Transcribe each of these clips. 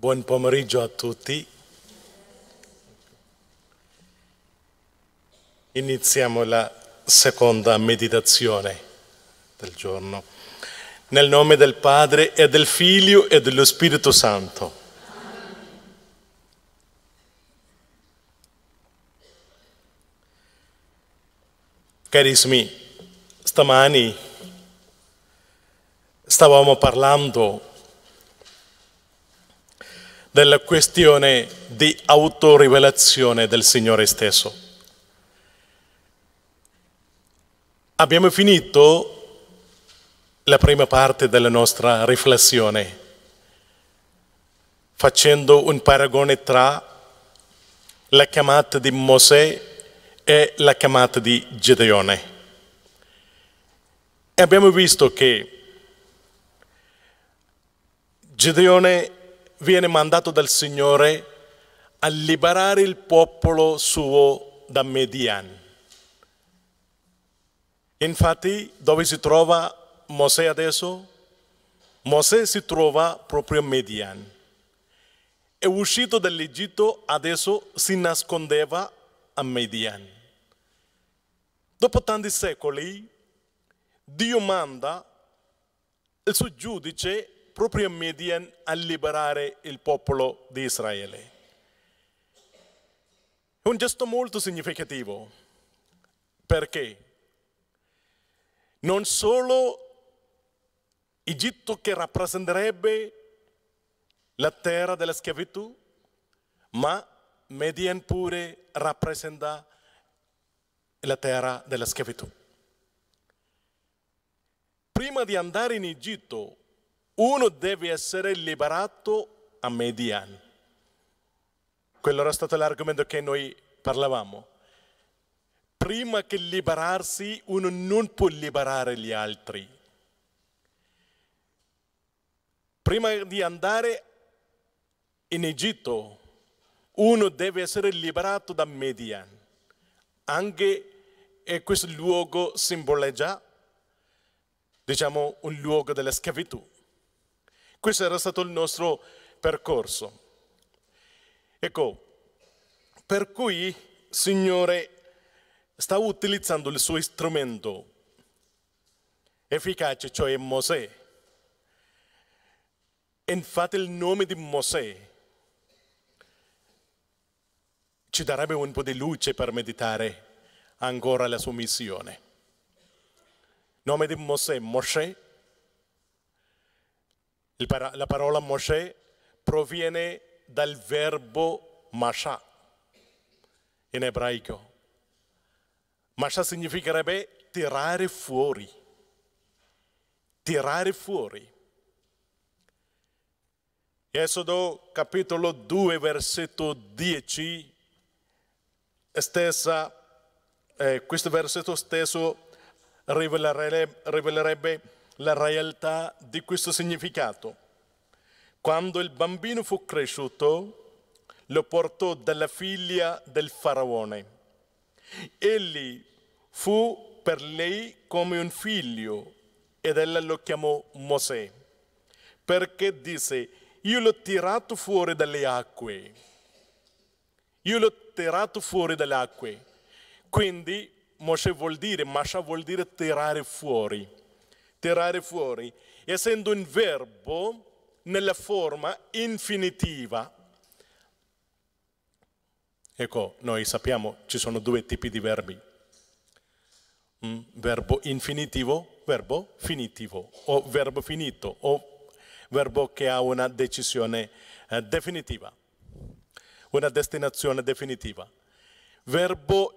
Buon pomeriggio a tutti. Iniziamo la seconda meditazione del giorno. Nel nome del Padre e del Figlio e dello Spirito Santo. Carissimi, stamani stavamo parlando della questione di autorivelazione del Signore stesso. Abbiamo finito la prima parte della nostra riflessione facendo un paragone tra la chiamata di Mosè e la chiamata di Gedeone. E abbiamo visto che Gedeone viene mandato dal Signore a liberare il popolo suo da Median. Infatti, dove si trova Mosè adesso? Mosè si trova proprio a Median. È uscito dall'Egitto, adesso si nascondeva a Median. Dopo tanti secoli, Dio manda il suo giudice proprio Midian a liberare il popolo di Israele. È un gesto molto significativo perché non solo Egitto che rappresenterebbe la terra della schiavitù, ma Median pure rappresenta la terra della schiavitù. Prima di andare in Egitto, uno deve essere liberato a Median. Quello era stato l'argomento che noi parlavamo. Prima che liberarsi, uno non può liberare gli altri. Prima di andare in Egitto, uno deve essere liberato da Median. Anche questo luogo simboleggia, diciamo, un luogo della schiavitù. Questo era stato il nostro percorso. Ecco, per cui il Signore sta utilizzando il suo strumento efficace, cioè Mosè. Infatti il nome di Mosè ci darebbe un po' di luce per meditare ancora la sua missione. Il nome di Mosè, Mosè la parola Mosè proviene dal verbo masha in ebraico. Masha significherebbe tirare fuori, tirare fuori. Esodo capitolo 2 versetto 10, stessa, eh, questo versetto stesso rivelerebbe la realtà di questo significato. Quando il bambino fu cresciuto, lo portò dalla figlia del faraone. Egli fu per lei come un figlio ed ella lo chiamò Mosè, perché disse, io l'ho tirato fuori dalle acque, io l'ho tirato fuori dalle acque. Quindi Mosè vuol dire, Masha vuol dire tirare fuori tirare fuori, essendo un verbo nella forma infinitiva. Ecco, noi sappiamo ci sono due tipi di verbi. Mm, verbo infinitivo, verbo finitivo, o verbo finito, o verbo che ha una decisione eh, definitiva, una destinazione definitiva. Verbo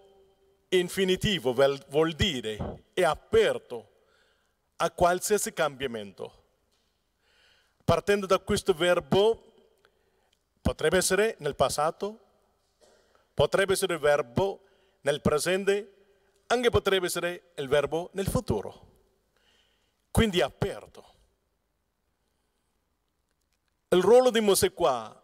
infinitivo vuol dire è aperto, a qualsiasi cambiamento. Partendo da questo verbo, potrebbe essere nel passato, potrebbe essere il verbo nel presente, anche potrebbe essere il verbo nel futuro. Quindi è aperto. Il ruolo di Mosè qua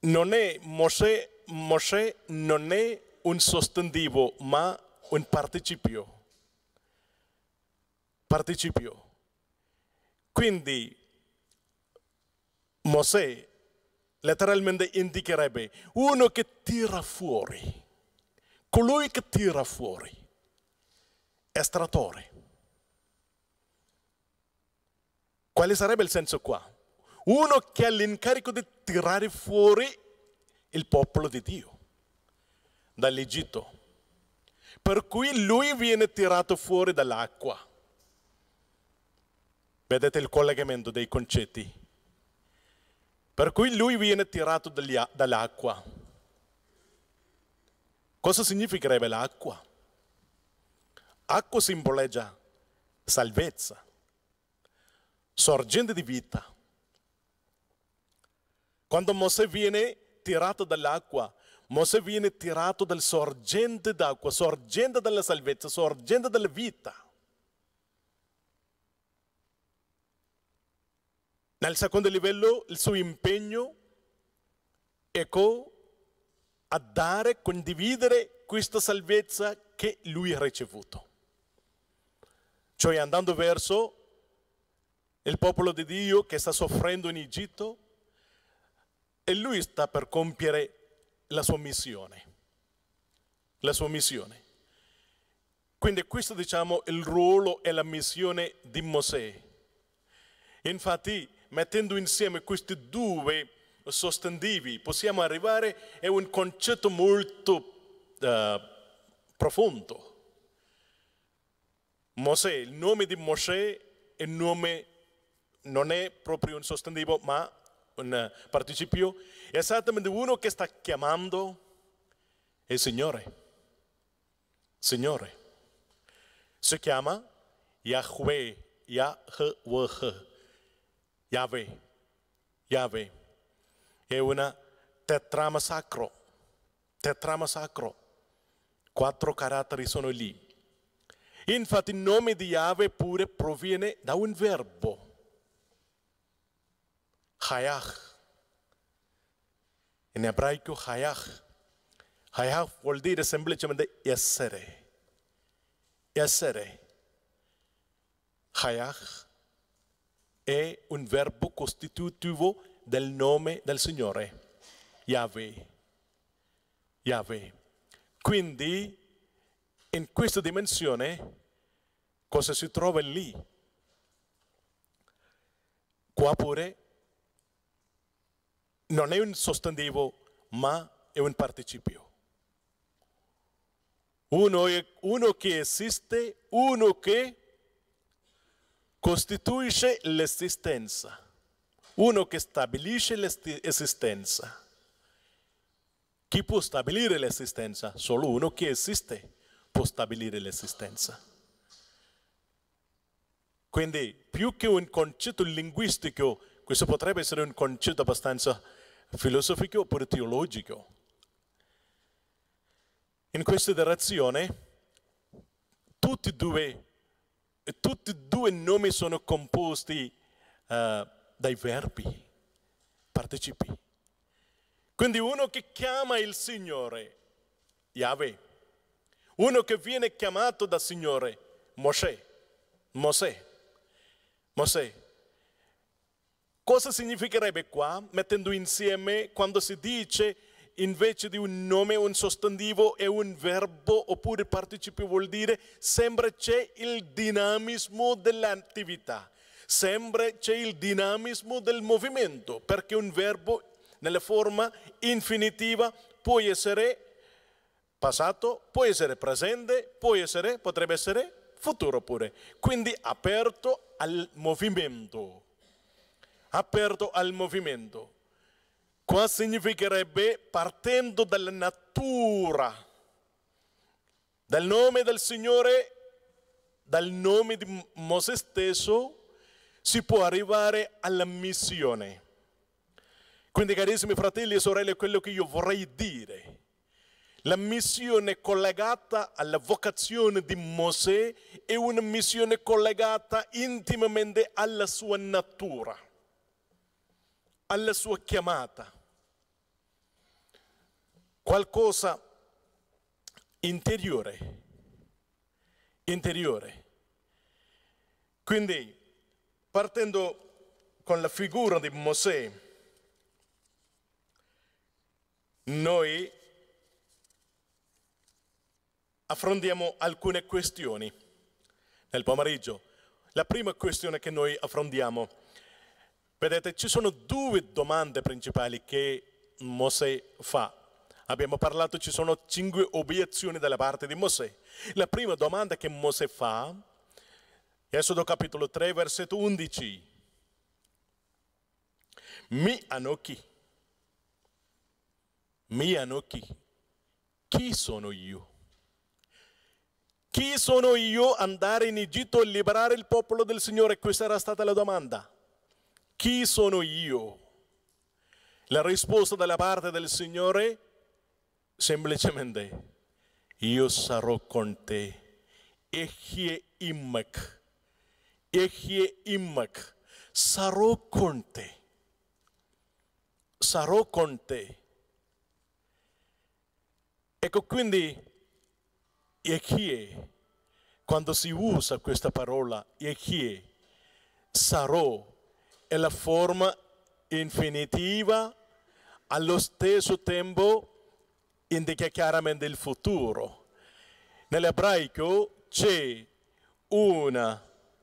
non è Mosè, Mosè non è un sostantivo, ma un participio participio. Quindi Mosè letteralmente indicherebbe uno che tira fuori, colui che tira fuori, estratore. Quale sarebbe il senso qua? Uno che ha l'incarico di tirare fuori il popolo di Dio dall'Egitto. Per cui lui viene tirato fuori dall'acqua Vedete il collegamento dei concetti. Per cui lui viene tirato dall'acqua. Cosa significherebbe l'acqua? Acqua simboleggia salvezza, sorgente di vita. Quando Mosè viene tirato dall'acqua, Mosè viene tirato dal sorgente d'acqua, sorgente della salvezza, sorgente della vita. Dal secondo livello il suo impegno, ecco, a dare, condividere questa salvezza che lui ha ricevuto. Cioè andando verso il popolo di Dio che sta soffrendo in Egitto e lui sta per compiere la sua missione. La sua missione. Quindi questo diciamo il ruolo e la missione di Mosè. Infatti mettendo insieme questi due sostantivi possiamo arrivare a un concetto molto uh, profondo. Mosè, il nome di Mosè è il nome, non è proprio un sostantivo ma un participio, è esattamente uno che sta chiamando il Signore. Signore. Si chiama Yahweh, Yahweh. Yahweh, Yahweh, è una tetrama sacro, tetrama sacro, quattro caratteri sono lì. Infatti il nome di Yahweh pure proviene da un verbo, Hayach, in ebraico Hayach. Hayach vuol dire semplicemente essere, essere. Hayach è un verbo costitutivo del nome del Signore, Yahweh. Yahweh. Quindi in questa dimensione cosa si trova lì? Qua pure non è un sostantivo ma è un participio. Uno, è, uno che esiste, uno che costituisce l'esistenza, uno che stabilisce l'esistenza. Chi può stabilire l'esistenza? Solo uno che esiste può stabilire l'esistenza. Quindi più che un concetto linguistico, questo potrebbe essere un concetto abbastanza filosofico oppure teologico. In considerazione, tutti e due tutti e due i nomi sono composti uh, dai verbi, partecipi. Quindi uno che chiama il Signore, Yahweh, uno che viene chiamato dal Signore, Mosè, Mosè, Mosè. Cosa significherebbe qua, mettendo insieme, quando si dice invece di un nome, un sostantivo e un verbo oppure participio vuol dire sempre c'è il dinamismo dell'attività, sempre c'è il dinamismo del movimento, perché un verbo nella forma infinitiva può essere passato, può essere presente, può essere, potrebbe essere futuro pure. Quindi aperto al movimento, aperto al movimento. Qua significherebbe partendo dalla natura, dal nome del Signore, dal nome di Mosè stesso, si può arrivare alla missione. Quindi carissimi fratelli e sorelle, quello che io vorrei dire, la missione collegata alla vocazione di Mosè è una missione collegata intimamente alla sua natura alla sua chiamata, qualcosa interiore, interiore. Quindi, partendo con la figura di Mosè, noi affrontiamo alcune questioni nel pomeriggio. La prima questione che noi affrontiamo è Vedete, ci sono due domande principali che Mosè fa. Abbiamo parlato, ci sono cinque obiezioni dalla parte di Mosè. La prima domanda che Mosè fa, Esodo capitolo 3, versetto 11. Mi hanno Anochi, mi hanno Anochi, chi sono io? Chi sono io andare in Egitto e liberare il popolo del Signore? Questa era stata la domanda chi sono io? La risposta dalla parte del Signore semplicemente, io sarò con te. Echie immak, echie immak, sarò con te. Sarò con te. Ecco quindi, echie, quando si usa questa parola, echie, sarò è la forma infinitiva, allo stesso tempo indica chiaramente il futuro. Nell'ebraico c'è una,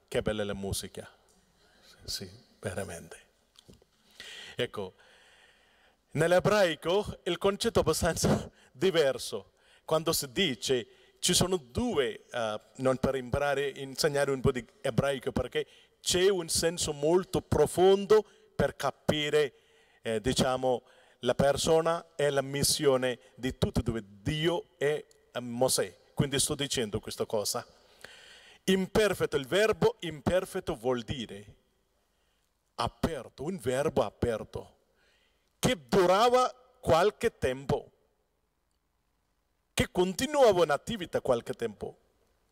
che bella la musica, sì, veramente. Ecco, nell'ebraico il concetto è abbastanza diverso. Quando si dice ci sono due, uh, non per imparare, insegnare un po' di ebraico, perché c'è un senso molto profondo per capire eh, diciamo, la persona e la missione di tutti due, Dio e eh, Mosè. Quindi sto dicendo questa cosa. Imperfetto, il verbo imperfetto vuol dire aperto, un verbo aperto, che durava qualche tempo, che continuava un'attività qualche tempo.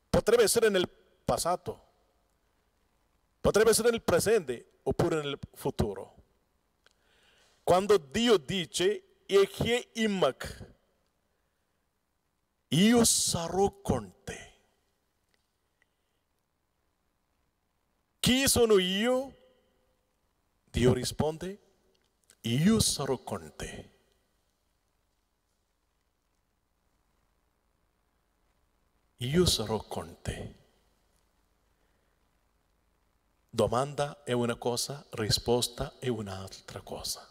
Potrebbe essere nel passato, Potrebbe essere nel presente oppure nel futuro. Quando Dio dice, Echie immak, io sarò con te. Chi sono io? Dio risponde, io sarò con te. Io sarò con te. Domanda è una cosa, risposta è un'altra cosa.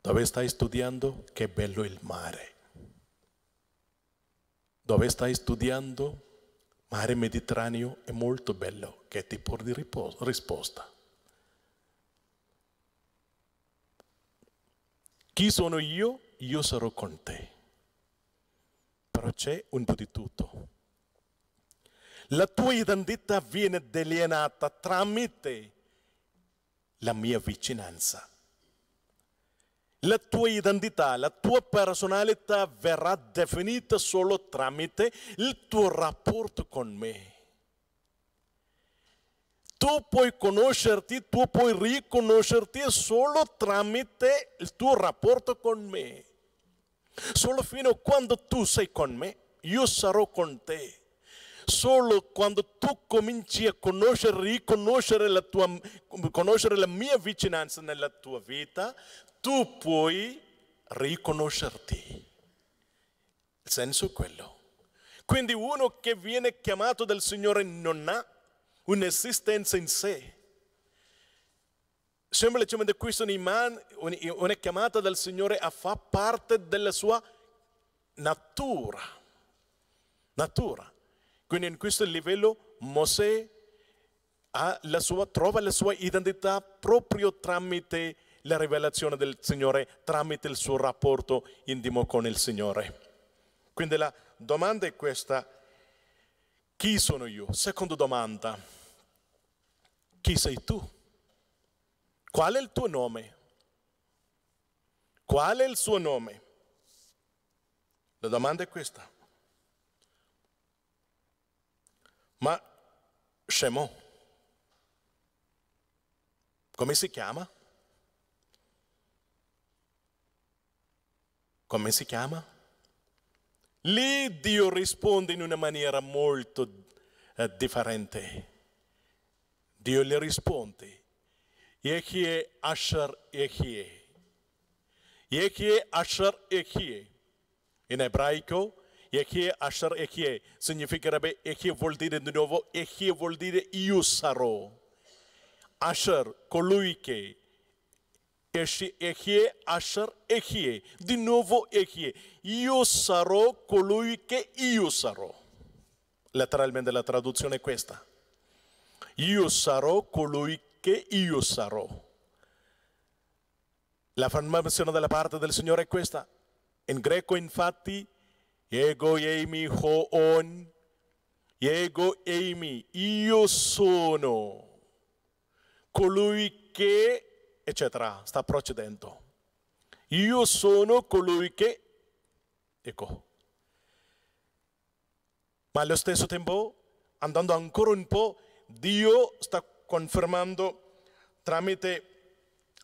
Dove stai studiando? Che bello il mare. Dove stai studiando? Mare Mediterraneo è molto bello. Che tipo di riposo, risposta? Chi sono io? Io sarò con te. Però c'è un po' di tutto la tua identità viene delineata tramite la mia vicinanza. La tua identità, la tua personalità verrà definita solo tramite il tuo rapporto con me. Tu puoi conoscerti, tu puoi riconoscerti solo tramite il tuo rapporto con me. Solo fino a quando tu sei con me, io sarò con te solo quando tu cominci a conoscere, riconoscere la, tua, conoscere la mia vicinanza nella tua vita, tu puoi riconoscerti. Il senso è quello. Quindi uno che viene chiamato dal Signore non ha un'esistenza in sé. Semplicemente questo è una chiamata dal Signore a far parte della sua natura. Natura. Quindi in questo livello Mosè ha la sua, trova la sua identità proprio tramite la rivelazione del Signore, tramite il suo rapporto intimo con il Signore. Quindi la domanda è questa, chi sono io? Seconda domanda, chi sei tu? Qual è il tuo nome? Qual è il suo nome? La domanda è questa. Ma Shemò, come si chiama? Come si chiama? Lì Dio risponde in una maniera molto eh, differente. Dio le risponde, Yechie Asher Yechie. Yechie Asher Yechie. In ebraico Якія ашар якія significa rabbe якія vuol dire di nuovo якія vuol dire io sarò. Asher colui che Echie, Asher, Echie, di nuovo Echie, io sarò colui che io sarò. Letteralmente la traduzione è questa. Io sarò colui che io sarò. La formazione della parte del Signore è questa. In greco infatti Ego Amy Ho On. Ego Amy, io sono colui che, eccetera, sta procedendo. Io sono colui che, ecco. Ma allo stesso tempo, andando ancora un po', Dio sta confermando tramite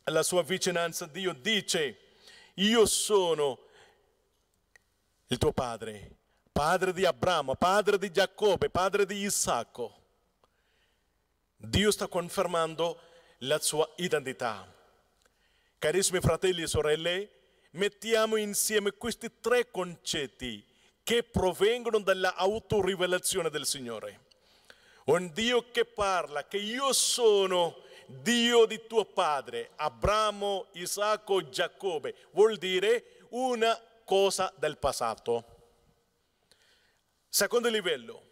la sua vicinanza, Dio dice, io sono il tuo padre, padre di Abramo, padre di Giacobbe, padre di Isacco. Dio sta confermando la sua identità. Carissimi fratelli e sorelle, mettiamo insieme questi tre concetti che provengono dall'autorivelazione del Signore. Un Dio che parla, che io sono Dio di tuo padre, Abramo, Isacco, Giacobbe, vuol dire una cosa del passato. Secondo livello,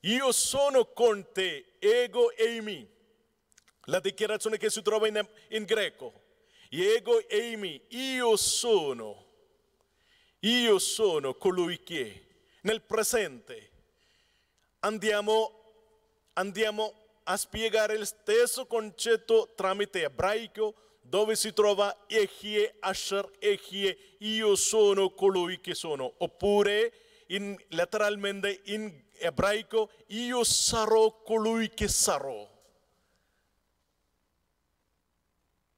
io sono con te, ego e mi. La dichiarazione che si trova in, in greco, ego mi, io sono, io sono colui che nel presente andiamo, andiamo a spiegare lo stesso concetto tramite ebraico, dove si trova Echie Asher Echie, io sono colui che sono. Oppure in, letteralmente in ebraico, io sarò colui che sarò.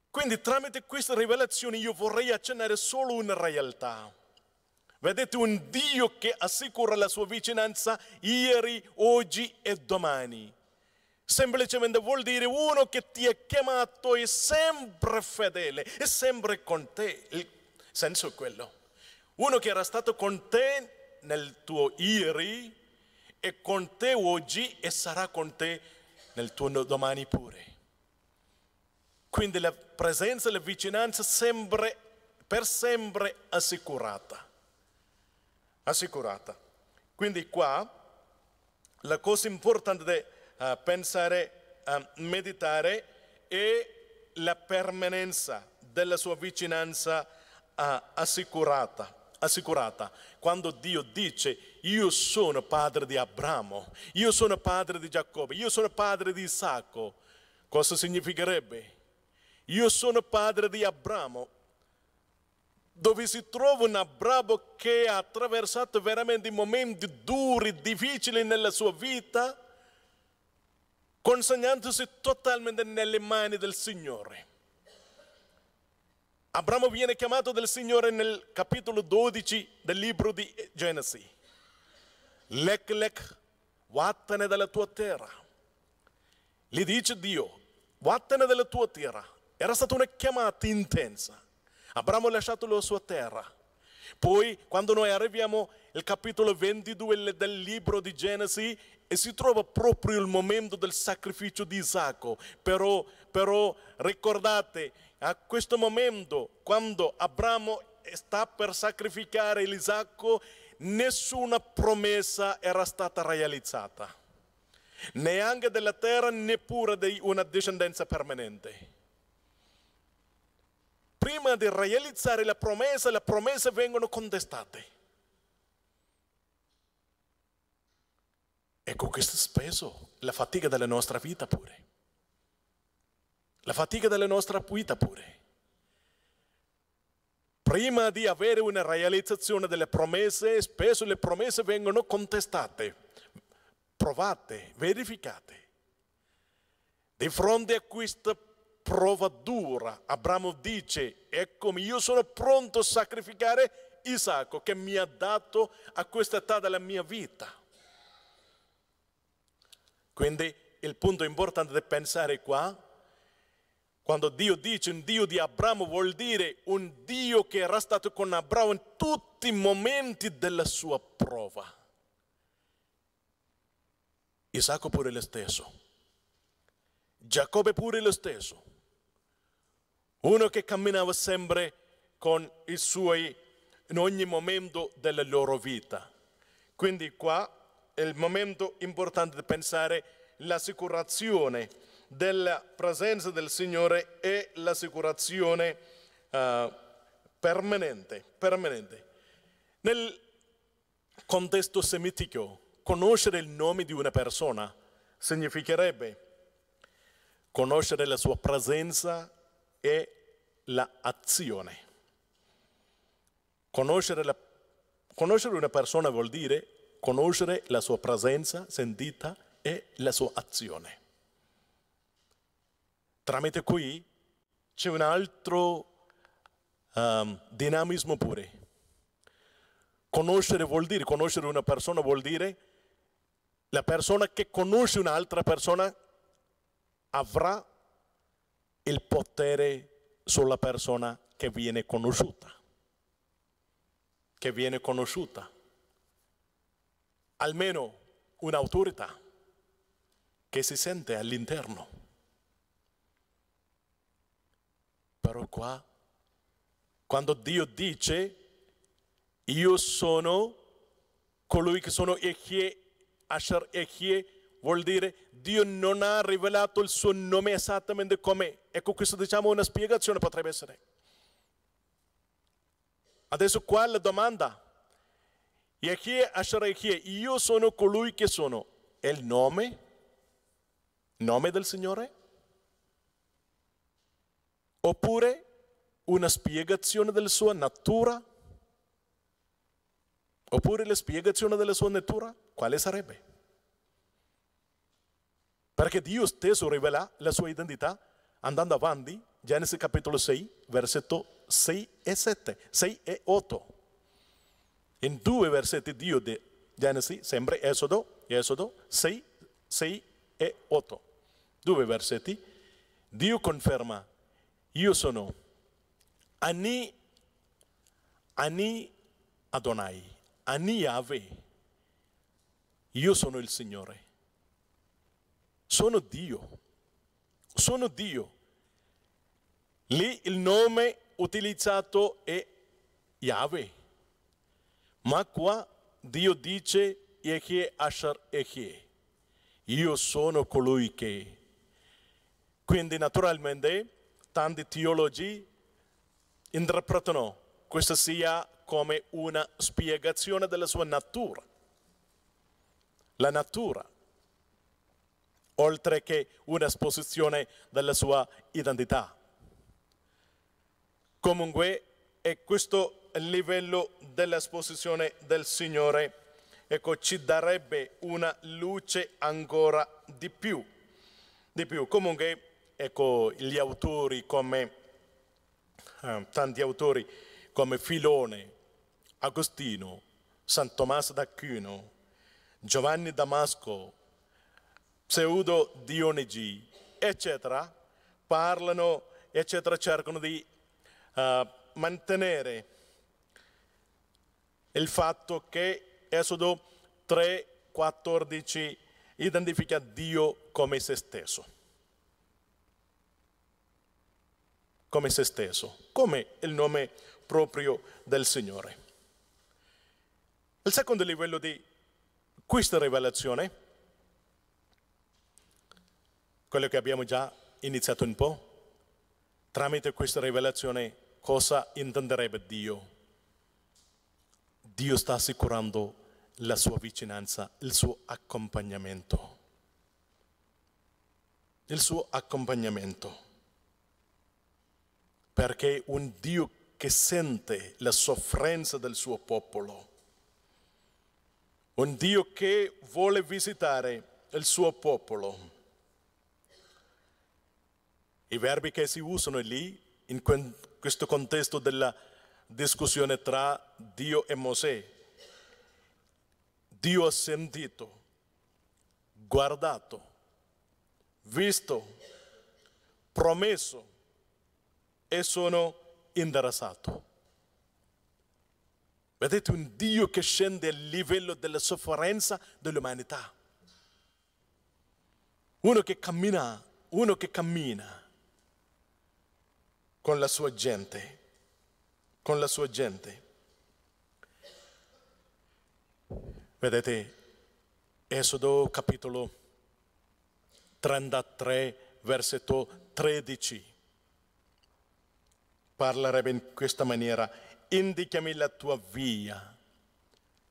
Quindi tramite questa rivelazione io vorrei accennare solo una realtà. Vedete un Dio che assicura la sua vicinanza ieri, oggi e domani semplicemente vuol dire uno che ti ha chiamato è sempre fedele, è sempre con te. Il senso è quello. Uno che era stato con te nel tuo ieri è con te oggi e sarà con te nel tuo domani pure. Quindi la presenza, la vicinanza sempre, per sempre assicurata. Assicurata. Quindi qua la cosa importante è pensare, uh, meditare e la permanenza della sua vicinanza assicurata assicurata quando Dio dice io sono padre di Abramo, io sono padre di Giacobbe, io sono padre di Isacco. Cosa significherebbe? Io sono padre di Abramo, dove si trova un Abramo che ha attraversato veramente momenti duri, difficili nella sua vita, consegnandosi totalmente nelle mani del Signore. Abramo viene chiamato dal Signore nel capitolo 12 del libro di Genesi. Lec, lec, vattene dalla tua terra. Gli dice Dio, vattene dalla tua terra. Era stata una chiamata intensa. Abramo ha lasciato la sua terra poi quando noi arriviamo al capitolo 22 del libro di Genesi e si trova proprio il momento del sacrificio di Isacco. Però, però ricordate, a questo momento quando Abramo sta per sacrificare Isacco, nessuna promessa era stata realizzata, neanche della terra, neppure di una discendenza permanente prima di realizzare la promessa, le promesse vengono contestate. Ecco questo spesso la fatica della nostra vita pure. La fatica della nostra vita pure. Prima di avere una realizzazione delle promesse, spesso le promesse vengono contestate, provate, verificate. Di fronte a questa prova dura. Abramo dice, eccomi, io sono pronto a sacrificare Isacco che mi ha dato a questa età della mia vita. Quindi il punto importante da pensare qua, quando Dio dice un Dio di Abramo vuol dire un Dio che era stato con Abramo in tutti i momenti della sua prova. Isacco pure lo stesso Giacobbe pure lo stesso, uno che camminava sempre con i suoi in ogni momento della loro vita. Quindi qua è il momento importante di pensare l'assicurazione della presenza del Signore e l'assicurazione uh, permanente, permanente. Nel contesto semitico, conoscere il nome di una persona significherebbe Conoscere la sua presenza e l'azione. conoscere, la, conoscere una persona vuol dire conoscere la sua presenza sentita e la sua azione. Tramite qui c'è un altro um, dinamismo pure. Conoscere vuol dire, conoscere una persona vuol dire la persona che conosce un'altra persona avrà il potere sulla persona che viene conosciuta. Che viene conosciuta. Almeno un'autorità che si sente all'interno. Però qua, quando Dio dice, io sono colui che sono e chi è, Asher e chi è, Vuol dire Dio non ha rivelato il suo nome esattamente come. Ecco, questo diciamo una spiegazione potrebbe essere. Adesso qua la domanda. Yahie Asharechie, io sono colui che sono. È il nome? Nome del Signore? Oppure una spiegazione della sua natura? Oppure la spiegazione della sua natura? Quale sarebbe? Porque Dios te revela la sua identidad andando avanti, Génesis capítulo 6, versetto 6 e 7, 6 e este, 8. In due versetti Dio de Genesi, sempre Esodo, Esodo 6, 6 e 8. Due versetti. Dio conferma, yo sono Ani, Ani Adonai, Ani Ave, yo sono el Signore. sono Dio, sono Dio. Lì il nome utilizzato è Yahweh, ma qua Dio dice Yehie Asher Yehie, io sono colui che. Quindi naturalmente tanti teologi interpretano questa sia come una spiegazione della sua natura. La natura oltre che un'esposizione della sua identità. Comunque è questo livello dell'esposizione del Signore ecco, ci darebbe una luce ancora di più. Di più. Comunque, ecco, gli autori come, eh, tanti autori come Filone, Agostino, San Tommaso d'Aquino, Giovanni Damasco, pseudo Dionigi, eccetera, parlano, eccetera, cercano di uh, mantenere il fatto che Esodo 3,14 identifica Dio come se stesso. Come se stesso, come il nome proprio del Signore. Il secondo livello di questa rivelazione è quello che abbiamo già iniziato un po', tramite questa rivelazione cosa intenderebbe Dio. Dio sta assicurando la sua vicinanza, il suo accompagnamento. Il suo accompagnamento. Perché un Dio che sente la sofferenza del suo popolo, un Dio che vuole visitare il suo popolo, i verbi che si usano lì, in questo contesto della discussione tra Dio e Mosè, Dio ha sentito, guardato, visto, promesso e sono interessato. Vedete un Dio che scende al livello della sofferenza dell'umanità. Uno che cammina, uno che cammina con la sua gente, con la sua gente. Vedete, Esodo capitolo 33, versetto 13, parlerebbe in questa maniera, indicami la tua via.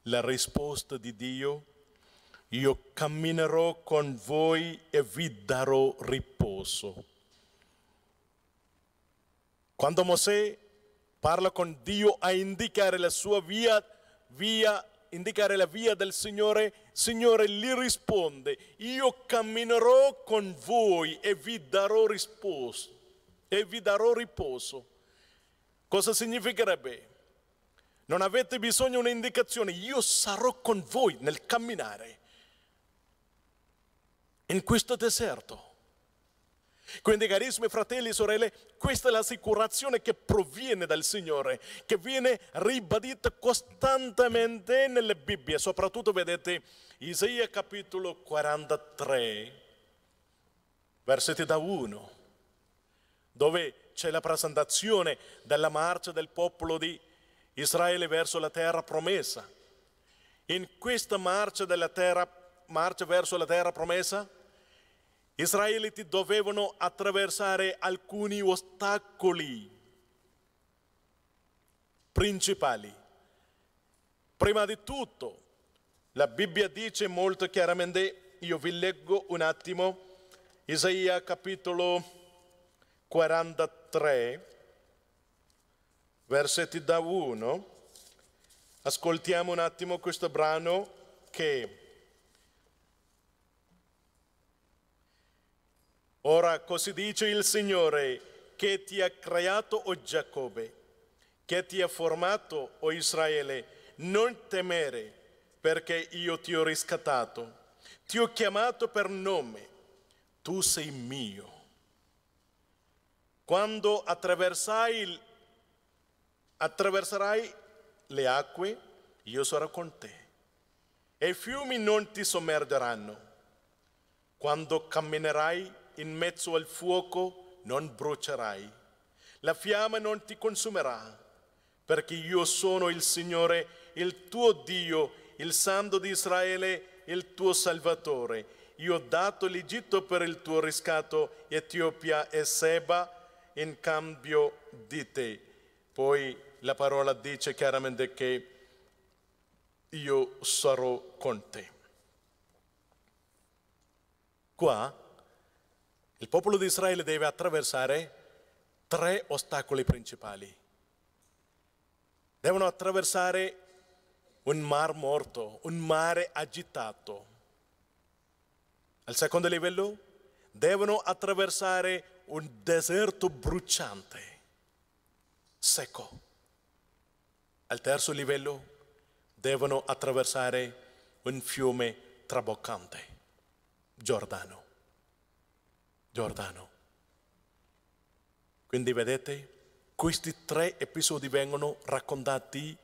La risposta di Dio, io camminerò con voi e vi darò riposo. Quando Mosè parla con Dio a indicare la sua via, via indicare la via del Signore, il Signore gli risponde, io camminerò con voi e vi darò risposo, e vi darò riposo. Cosa significherebbe? Non avete bisogno di un'indicazione, io sarò con voi nel camminare in questo deserto. Quindi carissimi fratelli e sorelle, questa è l'assicurazione che proviene dal Signore, che viene ribadita costantemente nelle Bibbie, soprattutto vedete Isaia capitolo 43, versetti da 1, dove c'è la presentazione della marcia del popolo di Israele verso la terra promessa. In questa marcia, della terra, marcia verso la terra promessa, Israeliti dovevano attraversare alcuni ostacoli principali. Prima di tutto, la Bibbia dice molto chiaramente, io vi leggo un attimo, Isaia capitolo 43, versetti da 1. Ascoltiamo un attimo questo brano che Ora così dice il Signore che ti ha creato, o Giacobbe, che ti ha formato, o Israele, non temere perché io ti ho riscattato, ti ho chiamato per nome, tu sei mio. Quando attraversai, attraverserai le acque, io sarò con te e i fiumi non ti sommergeranno. Quando camminerai in mezzo al fuoco non brucerai, la fiamma non ti consumerà, perché io sono il Signore, il tuo Dio, il Santo di Israele, il tuo Salvatore. Io ho dato l'Egitto per il tuo riscatto, Etiopia e Seba, in cambio di te. Poi la parola dice chiaramente che io sarò con te. Qua il popolo di Israele deve attraversare tre ostacoli principali. Devono attraversare un mar morto, un mare agitato. Al secondo livello devono attraversare un deserto bruciante, secco. Al terzo livello devono attraversare un fiume traboccante, Giordano. Giordano. Quindi vedete, questi tre episodi vengono raccontati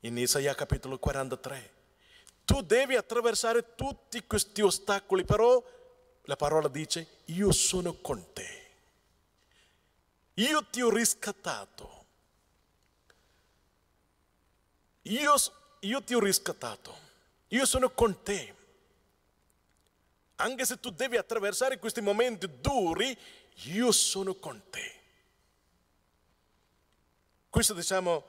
in Isaia capitolo 43. Tu devi attraversare tutti questi ostacoli, però la parola dice io sono con te. Io ti ho riscattato. Io, io ti ho riscattato. Io sono con te anche se tu devi attraversare questi momenti duri, io sono con te. Questo diciamo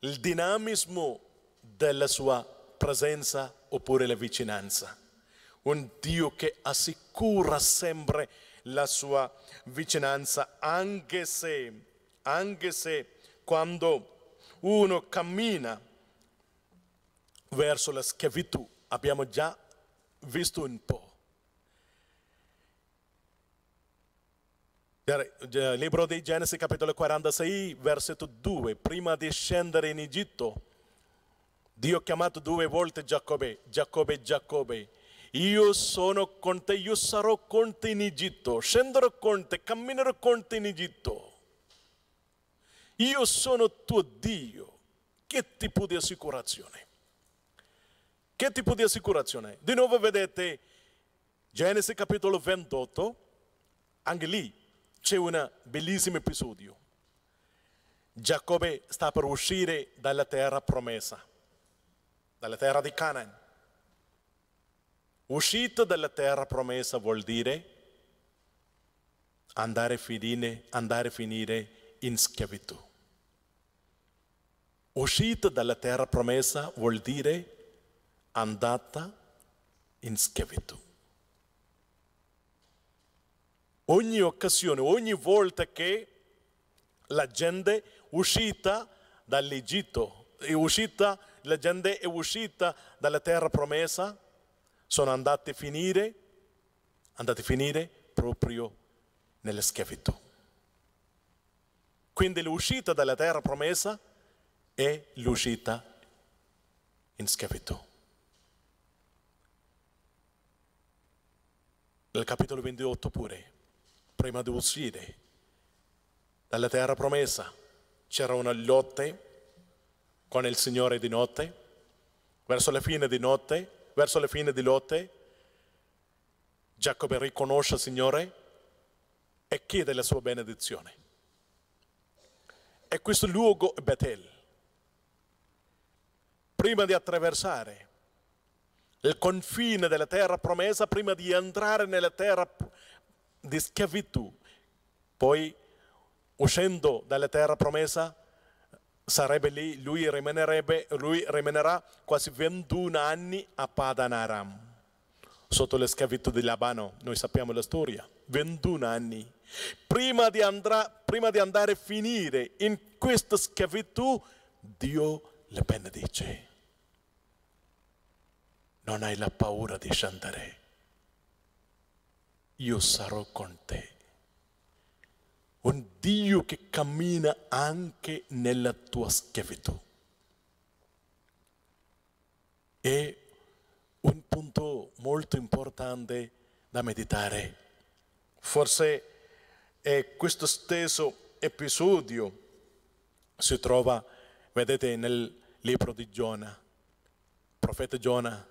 il dinamismo della sua presenza oppure la vicinanza. Un Dio che assicura sempre la sua vicinanza, anche se, anche se quando uno cammina verso la schiavitù, abbiamo già visto un po' Eh, Libro di Genesi capitolo 46 versetto 2, prima di scendere in Egitto, Dio ha chiamato due volte Giacobbe, Giacobbe, Giacobbe. Io sono con te, io sarò con te in Egitto, scenderò con te, camminerò con te in Egitto. Io sono tuo Dio. Che tipo di assicurazione? Che tipo di assicurazione? Di nuovo vedete Genesi capitolo 28, anche lì c'è un bellissimo episodio. Giacobbe sta per uscire dalla terra promessa, dalla terra di Canaan. Uscito dalla terra promessa vuol dire andare a finire, andare a finire in schiavitù. Uscito dalla terra promessa vuol dire andata in schiavitù ogni occasione, ogni volta che la gente uscita dall'Egitto, è uscita, la gente è uscita dalla terra promessa, sono andate a finire, andate a finire proprio nella schiavitù. Quindi l'uscita dalla terra promessa è l'uscita in schiavitù. Nel capitolo 28 pure, prima di uscire dalla terra promessa c'era una lotta con il Signore di notte, verso la fine di notte, verso la fine di lotte, Giacobbe riconosce il Signore e chiede la sua benedizione. E questo luogo è Betel. Prima di attraversare il confine della terra promessa, prima di entrare nella terra promessa, di schiavitù. Poi, uscendo dalla terra promessa, sarebbe lì, lui, lui rimanerà quasi 21 anni a Padan Aram, sotto le schiavitù di Labano, noi sappiamo la storia, 21 anni. Prima di, andrà, prima di andare a finire in questa schiavitù, Dio le benedice. Non hai la paura di scendere io sarò con te. Un Dio che cammina anche nella tua schiavitù. E un punto molto importante da meditare. Forse è questo stesso episodio si trova, vedete, nel libro di Giona, profeta Giona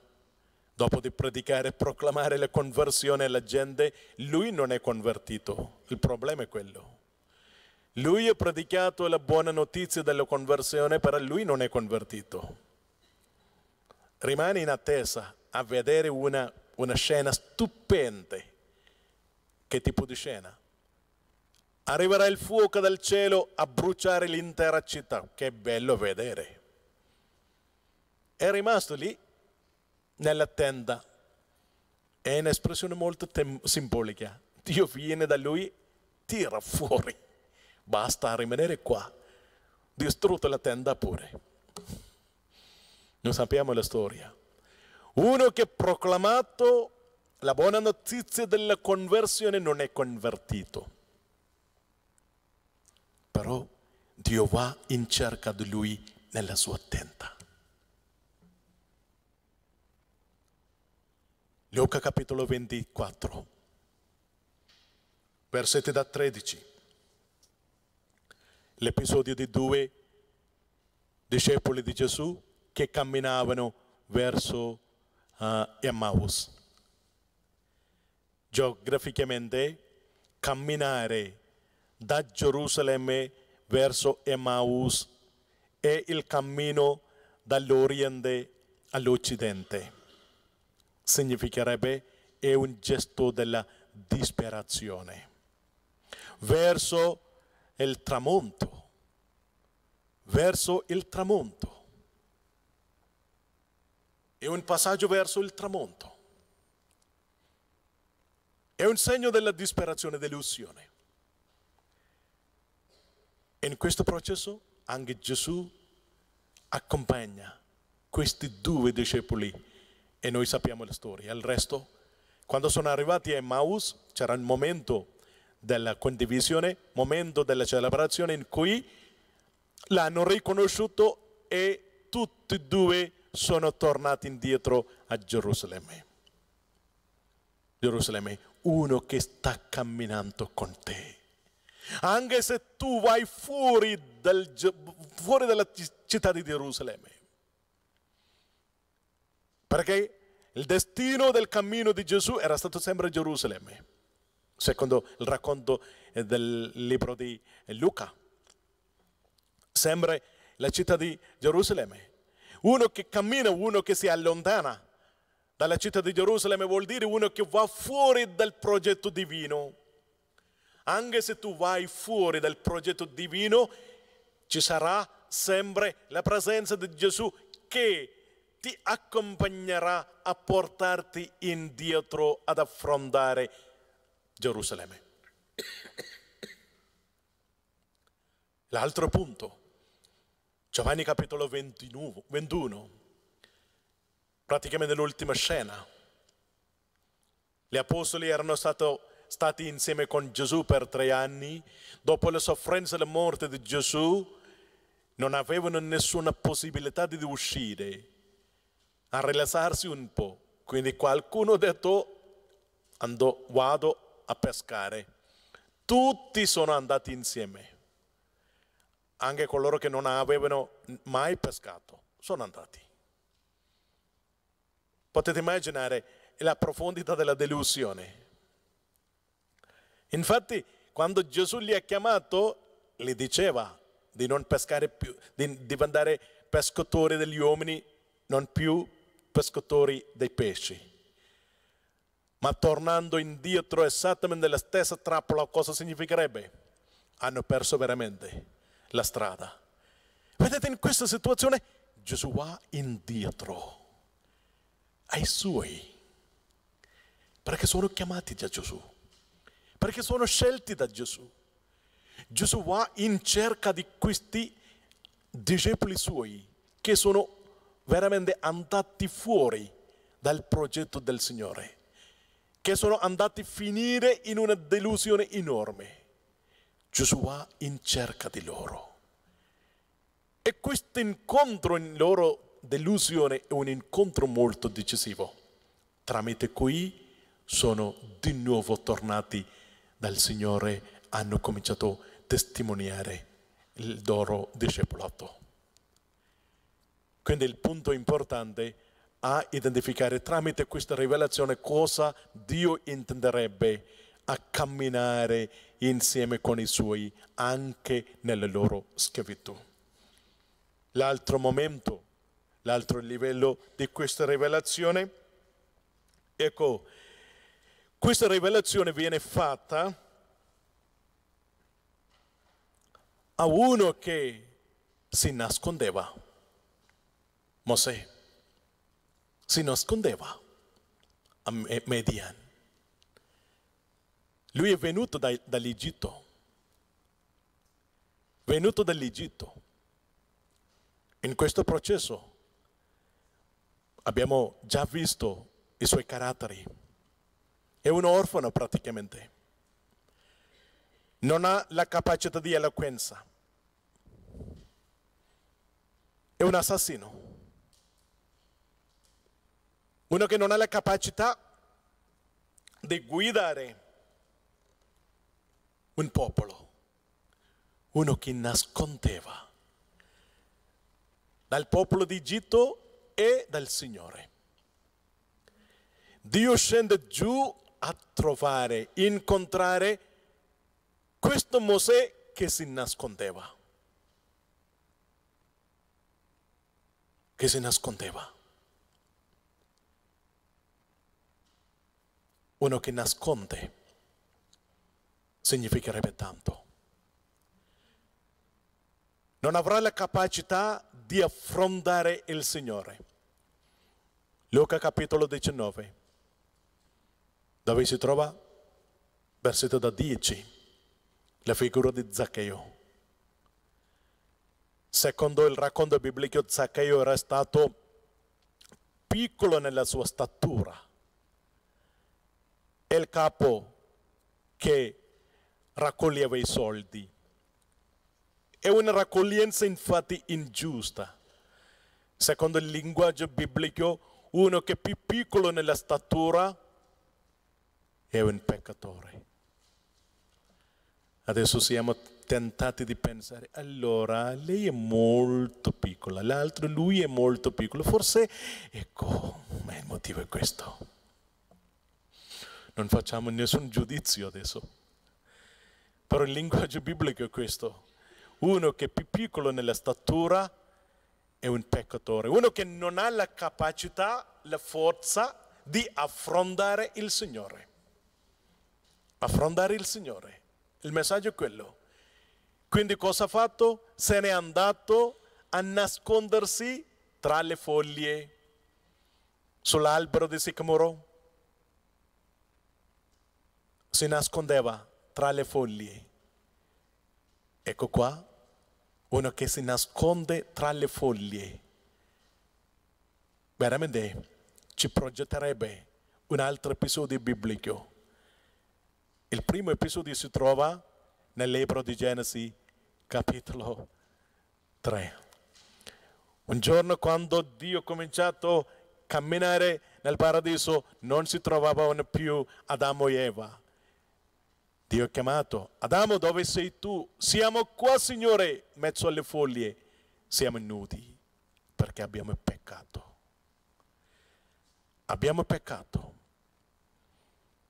dopo di predicare e proclamare la conversione alla gente, lui non è convertito. Il problema è quello. Lui ha predicato la buona notizia della conversione, però lui non è convertito. Rimane in attesa a vedere una, una scena stupenda. Che tipo di scena? Arriverà il fuoco dal cielo a bruciare l'intera città. Che bello vedere. È rimasto lì nella tenda. È un'espressione molto tem- simbolica. Dio viene da lui, tira fuori. Basta rimanere qua. Distrutto la tenda pure. Noi sappiamo la storia. Uno che ha proclamato la buona notizia della conversione non è convertito. Però Dio va in cerca di lui nella sua tenda. Luca capitolo 24, versetti da 13. L'episodio di due discepoli di Gesù che camminavano verso uh, Emmaus. Geograficamente camminare da Gerusalemme verso Emmaus è il cammino dall'Oriente all'Occidente significherebbe è un gesto della disperazione. Verso il tramonto, verso il tramonto. È un passaggio verso il tramonto. È un segno della disperazione, dell'illusione. In questo processo anche Gesù accompagna questi due discepoli e noi sappiamo la storia. Il resto, quando sono arrivati a Maus, c'era un momento della condivisione, momento della celebrazione in cui l'hanno riconosciuto e tutti e due sono tornati indietro a Gerusalemme. Gerusalemme, uno che sta camminando con te. Anche se tu vai fuori, dal, fuori dalla città di Gerusalemme, perché il destino del cammino di Gesù era stato sempre Gerusalemme, secondo il racconto eh, del libro di Luca. Sempre la città di Gerusalemme. Uno che cammina, uno che si allontana dalla città di Gerusalemme vuol dire uno che va fuori dal progetto divino. Anche se tu vai fuori dal progetto divino, ci sarà sempre la presenza di Gesù che ti accompagnerà a portarti indietro ad affrontare Gerusalemme. L'altro punto, Giovanni capitolo 21, praticamente l'ultima scena. Gli apostoli erano stato, stati insieme con Gesù per tre anni, dopo le sofferenze e la morte di Gesù non avevano nessuna possibilità di uscire a rilassarsi un po'. Quindi qualcuno ha detto, andò, vado a pescare. Tutti sono andati insieme, anche coloro che non avevano mai pescato, sono andati. Potete immaginare la profondità della delusione. Infatti, quando Gesù li ha chiamato, gli diceva di non pescare più, di diventare pescatori degli uomini, non più pescatori dei pesci. Ma tornando indietro esattamente nella stessa trappola, cosa significherebbe? Hanno perso veramente la strada. Vedete in questa situazione Gesù va indietro ai suoi, perché sono chiamati da Gesù, perché sono scelti da Gesù. Gesù va in cerca di questi discepoli suoi che sono veramente andati fuori dal progetto del Signore, che sono andati a finire in una delusione enorme. Gesù va in cerca di loro. E questo incontro in loro delusione è un incontro molto decisivo. Tramite cui sono di nuovo tornati dal Signore, hanno cominciato a testimoniare il loro discepolato. Quindi il punto importante a identificare tramite questa rivelazione cosa Dio intenderebbe a camminare insieme con i suoi anche nelle loro schiavitù. L'altro momento, l'altro livello di questa rivelazione, ecco, questa rivelazione viene fatta a uno che si nascondeva Mosè si nascondeva a Median. Lui è venuto da, dall'Egitto, venuto dall'Egitto. In questo processo abbiamo già visto i suoi caratteri. È un orfano praticamente. Non ha la capacità di eloquenza. È un assassino uno che non ha la capacità di guidare un popolo, uno che nascondeva dal popolo d'Egitto e dal Signore. Dio scende giù a trovare, incontrare questo Mosè che si nascondeva. Che si nascondeva. Uno che nasconde significherebbe tanto. Non avrà la capacità di affrontare il Signore. Luca capitolo 19, dove si trova, versetto da 10, la figura di Zaccheo. Secondo il racconto biblico, Zaccheo era stato piccolo nella sua statura è il capo che raccoglieva i soldi. È una raccoglienza infatti ingiusta. Secondo il linguaggio biblico, uno che è più piccolo nella statura è un peccatore. Adesso siamo tentati di pensare, allora lei è molto piccola, l'altro lui è molto piccolo, forse ecco, ma il motivo è questo non facciamo nessun giudizio adesso. Però il linguaggio biblico è questo. Uno che è più piccolo nella statura è un peccatore. Uno che non ha la capacità, la forza di affrontare il Signore. Affrontare il Signore. Il messaggio è quello. Quindi cosa ha fatto? Se n'è andato a nascondersi tra le foglie sull'albero di sicamoro si nascondeva tra le foglie. Ecco qua, uno che si nasconde tra le foglie. Veramente ci progetterebbe un altro episodio biblico. Il primo episodio si trova nel libro di Genesi, capitolo 3. Un giorno quando Dio ha cominciato a camminare nel paradiso non si trovavano più Adamo e Eva. Dio ha chiamato, Adamo dove sei tu? Siamo qua Signore, in mezzo alle foglie, siamo nudi perché abbiamo peccato. Abbiamo peccato.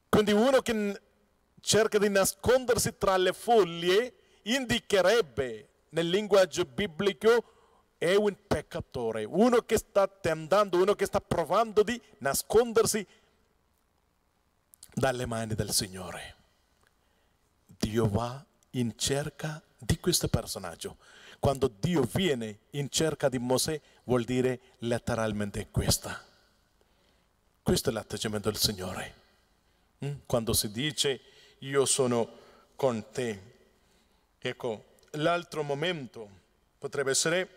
Quindi uno che cerca di nascondersi tra le foglie indicherebbe nel linguaggio biblico è un peccatore, uno che sta tentando, uno che sta provando di nascondersi dalle mani del Signore. Dio va in cerca di questo personaggio. Quando Dio viene in cerca di Mosè vuol dire letteralmente questa. Questo è l'atteggiamento del Signore. Mm? Quando si dice io sono con te. Ecco, l'altro momento potrebbe essere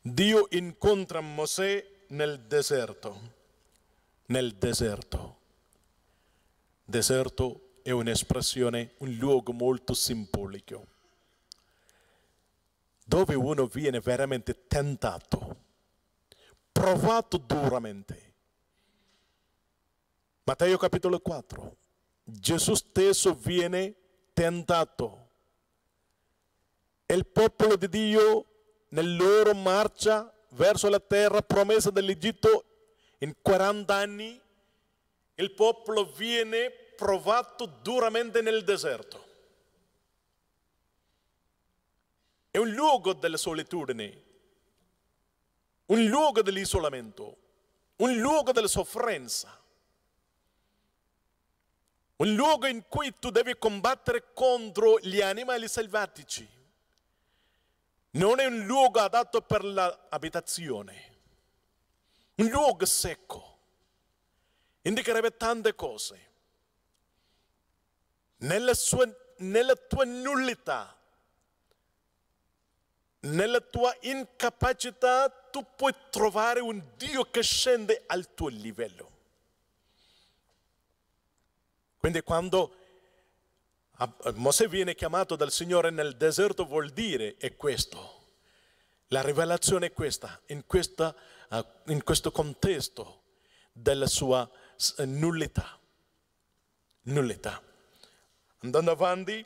Dio incontra Mosè nel deserto, nel deserto. Deserto è un'espressione, un luogo molto simbolico, dove uno viene veramente tentato, provato duramente. Matteo capitolo 4, Gesù stesso viene tentato e il popolo di Dio nella loro marcia verso la terra promessa dell'Egitto in 40 anni il popolo viene provato duramente nel deserto. È un luogo della solitudine, un luogo dell'isolamento, un luogo della sofferenza, un luogo in cui tu devi combattere contro gli animali selvatici. Non è un luogo adatto per l'abitazione, un luogo secco, indicherebbe tante cose nella, sua, nella tua nullità, nella tua incapacità, tu puoi trovare un Dio che scende al tuo livello. Quindi quando Mosè viene chiamato dal Signore nel deserto vuol dire è questo. La rivelazione è questa, in, questa, in questo contesto della sua nullità. Nullità. Andando avanti,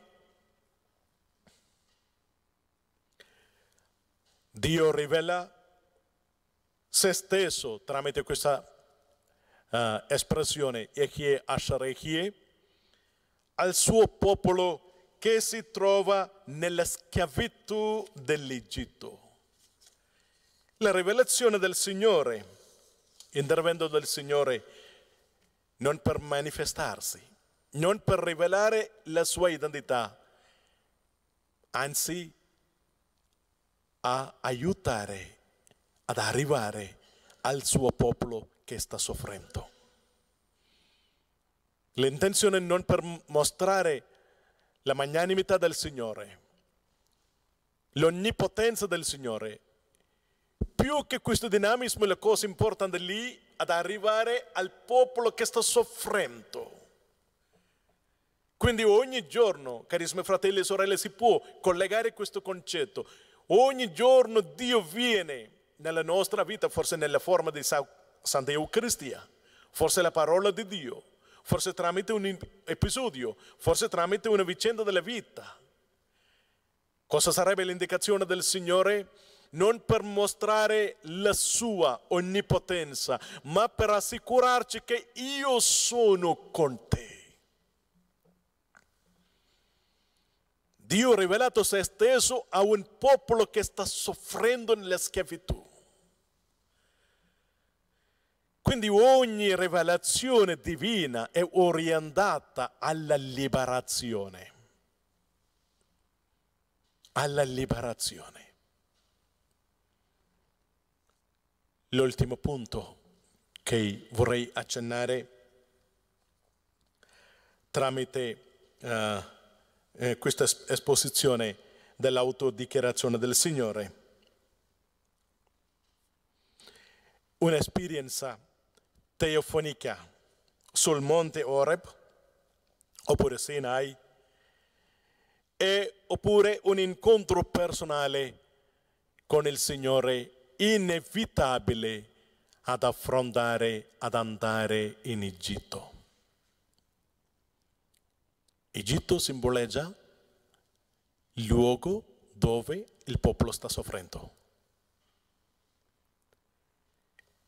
Dio rivela se stesso tramite questa uh, espressione Echie Asher Echie al suo popolo che si trova nella schiavitù dell'Egitto. La rivelazione del Signore, intervento del Signore non per manifestarsi, non per rivelare la sua identità, anzi a aiutare ad arrivare al suo popolo che sta soffrendo. L'intenzione non per mostrare la magnanimità del Signore, l'onnipotenza del Signore. Più che questo dinamismo, la cosa importante lì ad arrivare al popolo che sta soffrendo. Quindi ogni giorno, carissimi fratelli e sorelle, si può collegare questo concetto. Ogni giorno Dio viene nella nostra vita, forse nella forma di Santa Eucaristia, forse la parola di Dio, forse tramite un episodio, forse tramite una vicenda della vita. Cosa sarebbe l'indicazione del Signore? Non per mostrare la sua onnipotenza, ma per assicurarci che io sono con te. Dio ha rivelato se stesso a un popolo che sta soffrendo nella schiavitù. Quindi ogni rivelazione divina è orientata alla liberazione. Alla liberazione. L'ultimo punto che vorrei accennare tramite... Uh, eh, questa esposizione dell'autodichiarazione del Signore. Un'esperienza teofonica sul monte Oreb, oppure Sinai, e oppure un incontro personale con il Signore inevitabile ad affrontare, ad andare in Egitto. Egitto simboleggia il luogo dove il popolo sta soffrendo.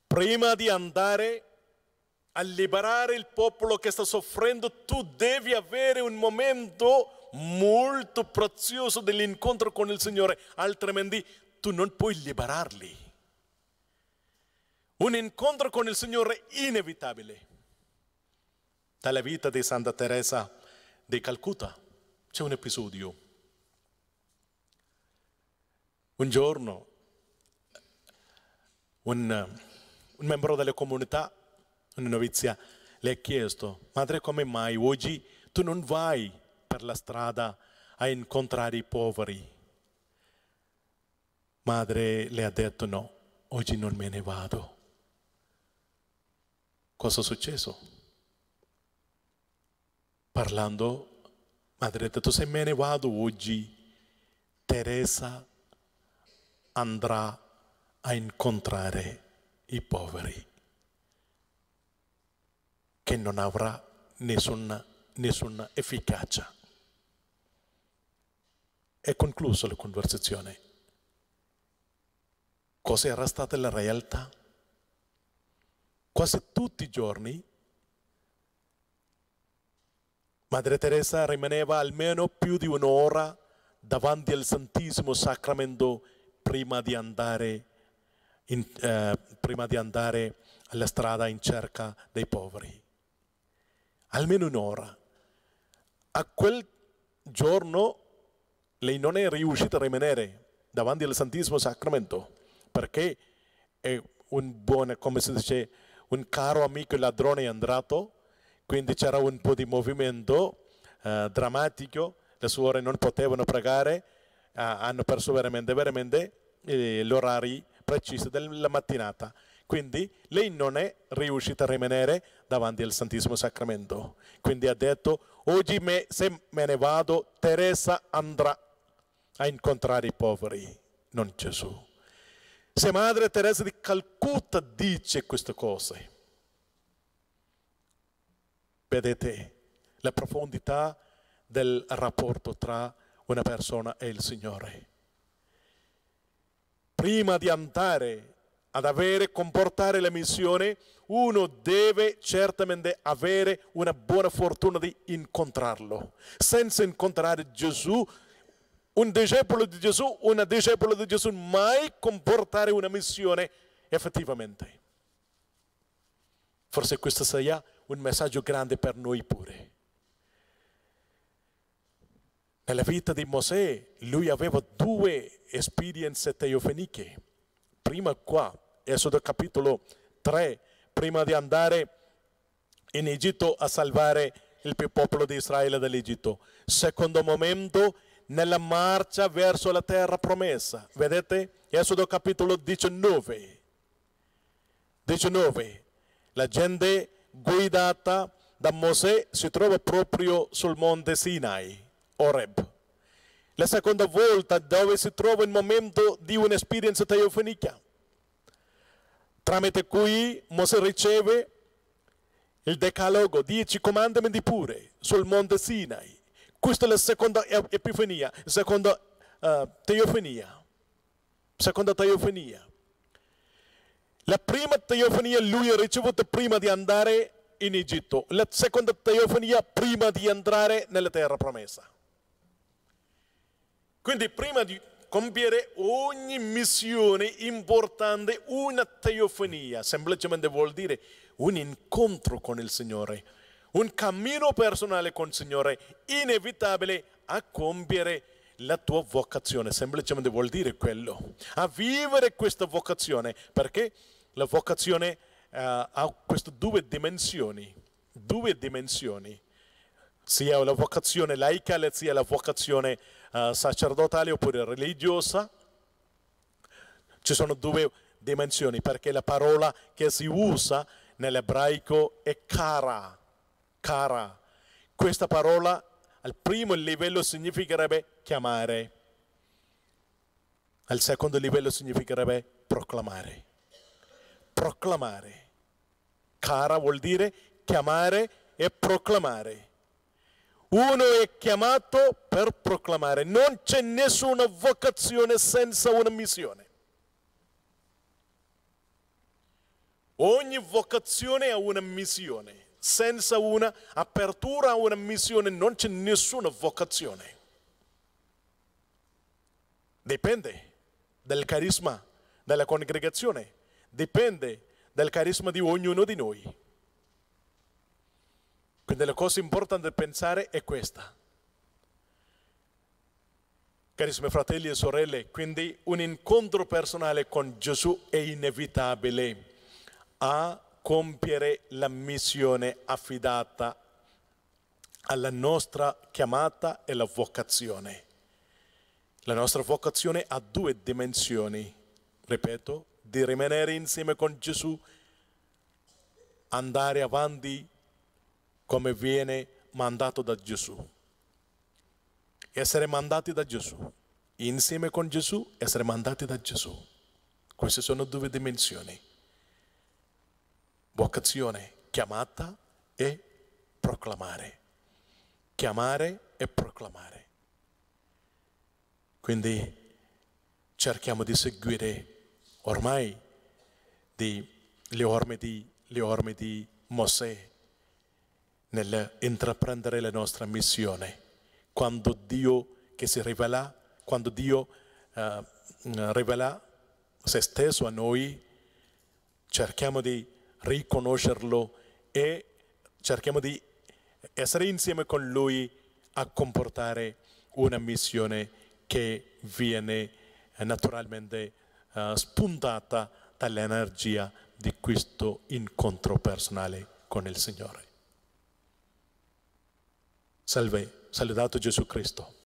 Prima di andare a liberare il popolo che sta soffrendo, tu devi avere un momento molto prezioso dell'incontro con il Signore, altrimenti tu non puoi liberarli. Un incontro con il Signore inevitabile. Dalla vita di Santa Teresa di Calcutta c'è un episodio. Un giorno un, un membro della comunità, una novizia, le ha chiesto, madre come mai oggi tu non vai per la strada a incontrare i poveri? Madre le ha detto no, oggi non me ne vado. Cosa è successo? parlando, madre ha detto se me ne vado oggi, Teresa andrà a incontrare i poveri che non avrà nessuna, nessuna efficacia. È conclusa la conversazione. Cos'era stata la realtà? Quasi tutti i giorni Madre Teresa rimaneva almeno più di un'ora davanti al Santissimo Sacramento prima di andare, in, eh, prima di andare alla strada in cerca dei poveri. Almeno un'ora. A quel giorno lei non è riuscita a rimanere davanti al Santissimo Sacramento perché è un buon, come si dice, un caro amico ladrone è andato quindi c'era un po' di movimento eh, drammatico, le suore non potevano pregare, eh, hanno perso veramente, veramente eh, l'orario preciso della mattinata. Quindi lei non è riuscita a rimanere davanti al Santissimo Sacramento. Quindi ha detto, oggi me, se me ne vado, Teresa andrà a incontrare i poveri, non Gesù. Se Madre Teresa di Calcutta dice queste cose, Vedete la profondità del rapporto tra una persona e il Signore. Prima di andare ad avere, comportare la missione, uno deve certamente avere una buona fortuna di incontrarlo. Senza incontrare Gesù, un discepolo di Gesù, una discepola di Gesù, mai comportare una missione effettivamente. Forse questa sia un messaggio grande per noi pure. Nella vita di Mosè lui aveva due esperienze teofeniche. Prima qua, Esodo capitolo 3, prima di andare in Egitto a salvare il popolo di Israele dall'Egitto. Secondo momento nella marcia verso la terra promessa. Vedete? Esodo capitolo 19. 19. La gente guidata da Mosè si trova proprio sul monte Sinai, Oreb. La seconda volta dove si trova il momento di un'esperienza teofonica, tramite cui Mosè riceve il decalogo, dieci comandamenti pure, sul monte Sinai. Questa è la seconda epifania, seconda uh, eh, teofania, seconda teofania. La prima teofania lui ha ricevuto prima di andare in Egitto, la seconda teofania prima di entrare nella terra promessa. Quindi prima di compiere ogni missione importante, una teofania, semplicemente vuol dire un incontro con il Signore, un cammino personale con il Signore, inevitabile a compiere la tua vocazione, semplicemente vuol dire quello, a vivere questa vocazione, perché la vocazione uh, ha queste due dimensioni, due dimensioni, sia la vocazione laica sia la vocazione uh, sacerdotale oppure religiosa. Ci sono due dimensioni perché la parola che si usa nell'ebraico è cara, cara. Questa parola al primo livello significherebbe chiamare, al secondo livello significherebbe proclamare proclamare. Cara vuol dire chiamare e proclamare. Uno è chiamato per proclamare, non c'è nessuna vocazione senza una missione. Ogni vocazione ha una missione, senza una apertura a una missione non c'è nessuna vocazione. Dipende dal carisma della congregazione, dipende dal carisma di ognuno di noi. Quindi la cosa importante da pensare è questa. Carissimi fratelli e sorelle, quindi un incontro personale con Gesù è inevitabile a compiere la missione affidata alla nostra chiamata e la vocazione. La nostra vocazione ha due dimensioni, ripeto, di rimanere insieme con Gesù, andare avanti come viene mandato da Gesù. Essere mandati da Gesù, insieme con Gesù, essere mandati da Gesù. Queste sono due dimensioni. Vocazione, chiamata e proclamare. Chiamare e proclamare. Quindi cerchiamo di seguire ormai le orme di, le orme di Mosè nell'intraprendere la nostra missione. Quando Dio che si rivela, quando Dio uh, rivela se stesso a noi, cerchiamo di riconoscerlo e cerchiamo di essere insieme con Lui a comportare una missione che viene naturalmente eh, spuntata dall'energia di questo incontro personale con il Signore. Salve, salutato Gesù Cristo.